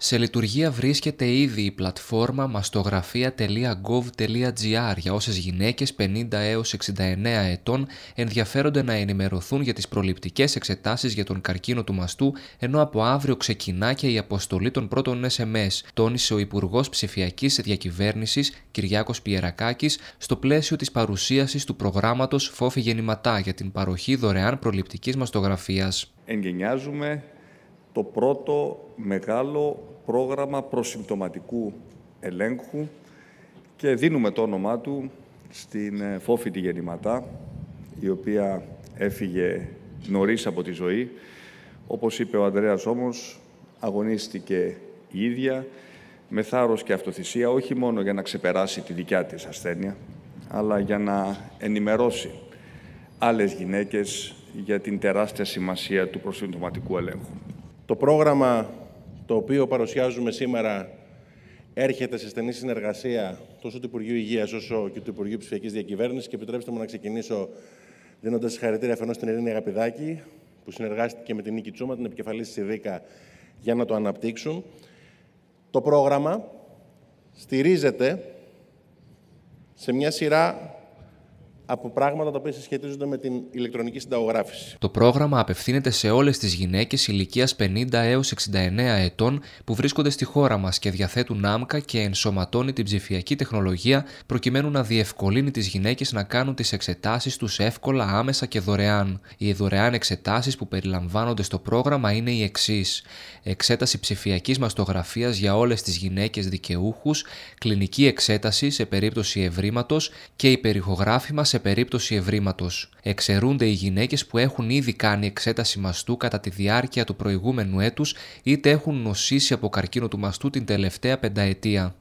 Σε λειτουργία βρίσκεται ήδη η πλατφόρμα μαστογραφία.gov.gr για όσες γυναίκες 50 έως 69 ετών ενδιαφέρονται να ενημερωθούν για τις προληπτικές εξετάσεις για τον καρκίνο του μαστού, ενώ από αύριο ξεκινά και η αποστολή των πρώτων SMS, τόνισε ο Υπουργός Ψηφιακής Διακυβέρνησης Κυριάκος Πιερακάκης στο πλαίσιο της παρουσίασης του προγράμματος Φόφη Γεννηματά για την παροχή δωρεάν προληπτικής μαστογραφίας. Εγγενιάζουμε το πρώτο μεγάλο πρόγραμμα προσυμπτωματικού ελέγχου και δίνουμε το όνομά του στην ε, τη Γεννηματά, η οποία έφυγε νωρίς από τη ζωή. Όπως είπε ο Ανδρέας όμως, αγωνίστηκε η ίδια με θάρρος και αυτοθυσία, όχι μόνο για να ξεπεράσει τη δικιά της ασθένεια, αλλά για να ενημερώσει άλλες γυναίκες για την τεράστια σημασία του προσυμπτωματικού ελέγχου. Το πρόγραμμα το οποίο παρουσιάζουμε σήμερα έρχεται σε στενή συνεργασία τόσο του Υπουργείου Υγείας όσο και του Υπουργείου Ψηφιακής Διακυβέρνησης. Και επιτρέψτε μου να ξεκινήσω δίνοντας συγχαρητήρια αφενός στην Ειρήνη Αγαπηδάκη, που συνεργάστηκε με την Νίκη Τσούμα, την επικεφαλής της ΕΔΙΚΑ, για να το αναπτύξουν. Το πρόγραμμα στηρίζεται σε μια σειρά από πράγματα τα οποία συσχετίζονται με την ηλεκτρονική συνταγογράφηση. Το πρόγραμμα απευθύνεται σε όλες τις γυναίκες ηλικίας 50 έω 69 ετών που βρίσκονται στη χώρα μας και διαθέτουν άμκα και ενσωματώνει την ψηφιακή τεχνολογία προκειμένου να διευκολύνει τις γυναίκες να κάνουν τις εξετάσεις τους εύκολα, άμεσα και δωρεάν. Οι δωρεάν εξετάσεις που περιλαμβάνονται στο πρόγραμμα είναι οι εξής: Εξέταση ψηφιακής μαστογραφίας για όλες τις γυναίκες δικαιούχους, κλινική εξέταση σε περίπτωση ευρήματος και υπερηχογράφημα σε σε περίπτωση ευρήματος. Εξαιρούνται οι γυναίκες που έχουν ήδη κάνει εξέταση μαστού κατά τη διάρκεια του προηγούμενου έτους είτε έχουν νοσήσει από καρκίνο του μαστού την τελευταία πενταετία.